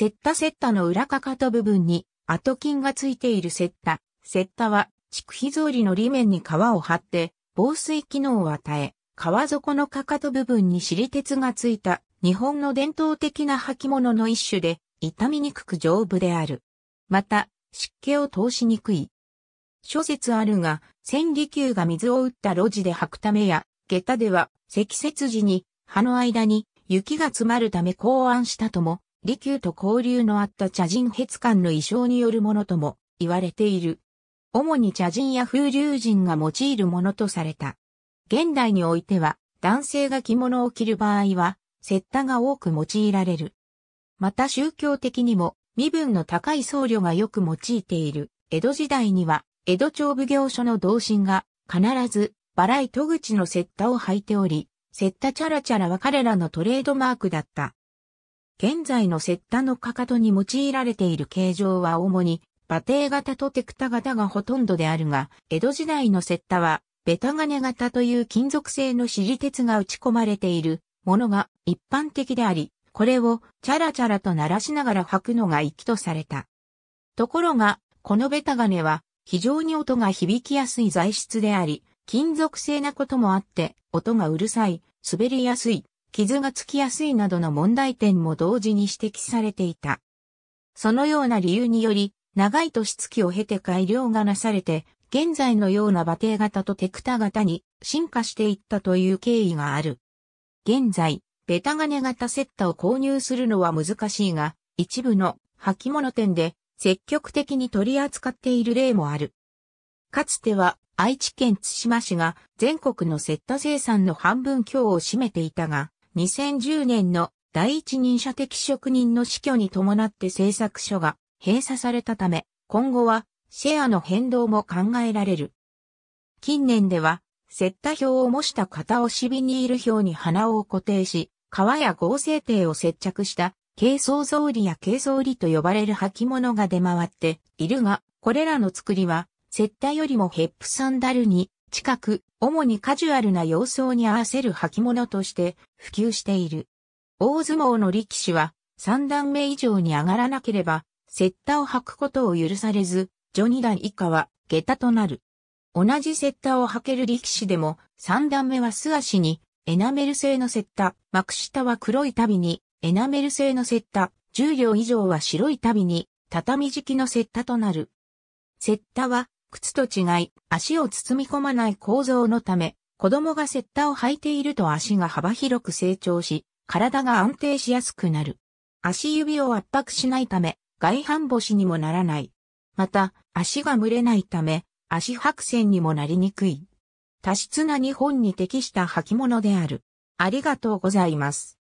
セッタセッタの裏かかと部分に後筋がついているセッタ。セッタは、畜肥草りの裏面に皮を張って、防水機能を与え、皮底のかかと部分に尻鉄がついた日本の伝統的な履物の一種で、傷みにくく丈夫である。また、湿気を通しにくい。諸説あるが、千里球が水を打った路地で履くためや、下駄では、積雪時に、葉の間に雪が詰まるため考案したとも利休と交流のあった茶人ヘツ官の意匠によるものとも言われている。主に茶人や風流人が用いるものとされた。現代においては、男性が着物を着る場合は、接タが多く用いられる。また宗教的にも、身分の高い僧侶がよく用いている。江戸時代には、江戸町奉行所の同心が、必ず、バライ戸口の接タを履いており、接タ。チャラチャラは彼らのトレードマークだった。現在のセッタのかかとに用いられている形状は主に、馬蹄型とテクタ型がほとんどであるが、江戸時代のセッタは、ベタ金型という金属製の支持鉄が打ち込まれているものが一般的であり、これをチャラチャラと鳴らしながら履くのがきとされた。ところが、このベタ金は非常に音が響きやすい材質であり、金属製なこともあって、音がうるさい、滑りやすい、傷がつきやすいなどの問題点も同時に指摘されていた。そのような理由により、長い年月を経て改良がなされて、現在のような馬蹄型とテクタ型に進化していったという経緯がある。現在、ベタ金型セッタを購入するのは難しいが、一部の履物店で積極的に取り扱っている例もある。かつては愛知県津島市が全国のセッタ生産の半分強を占めていたが、2010年の第一人者的職人の死去に伴って製作所が閉鎖されたため、今後はシェアの変動も考えられる。近年では、接タ表を模した型押しビニール表に鼻を固定し、革や合成体を接着した軽装造織や軽装織と呼ばれる履物が出回っているが、これらの作りは、接タよりもヘップサンダルに近く、主にカジュアルな様相に合わせる履物として普及している。大相撲の力士は三段目以上に上がらなければ、セッタを履くことを許されず、序二段以下は下駄となる。同じセッタを履ける力士でも、三段目は素足にエナメル製のセッタ、幕下は黒い旅にエナメル製のセッタ、重量両以上は白い旅に畳敷きのセッタとなる。セッタは靴と違い、足を包み込まない構造のため、子供がセッタを履いていると足が幅広く成長し、体が安定しやすくなる。足指を圧迫しないため、外反母趾にもならない。また、足が蒸れないため、足白線にもなりにくい。多質な日本に適した履物である。ありがとうございます。